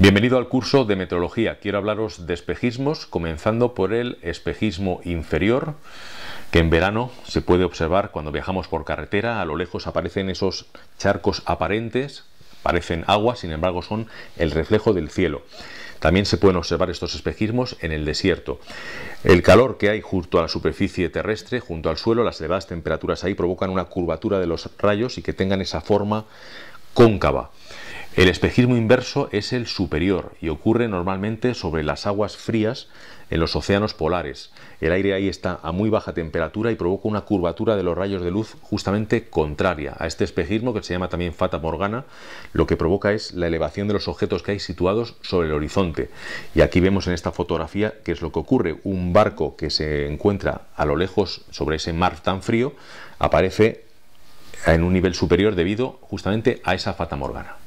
Bienvenido al curso de meteorología. Quiero hablaros de espejismos, comenzando por el espejismo inferior, que en verano se puede observar cuando viajamos por carretera. A lo lejos aparecen esos charcos aparentes, parecen agua, sin embargo son el reflejo del cielo. También se pueden observar estos espejismos en el desierto. El calor que hay junto a la superficie terrestre, junto al suelo, las elevadas temperaturas ahí provocan una curvatura de los rayos y que tengan esa forma cóncava. El espejismo inverso es el superior y ocurre normalmente sobre las aguas frías en los océanos polares. El aire ahí está a muy baja temperatura y provoca una curvatura de los rayos de luz justamente contraria a este espejismo que se llama también fata morgana. Lo que provoca es la elevación de los objetos que hay situados sobre el horizonte. Y aquí vemos en esta fotografía que es lo que ocurre. Un barco que se encuentra a lo lejos sobre ese mar tan frío aparece en un nivel superior debido justamente a esa fata morgana.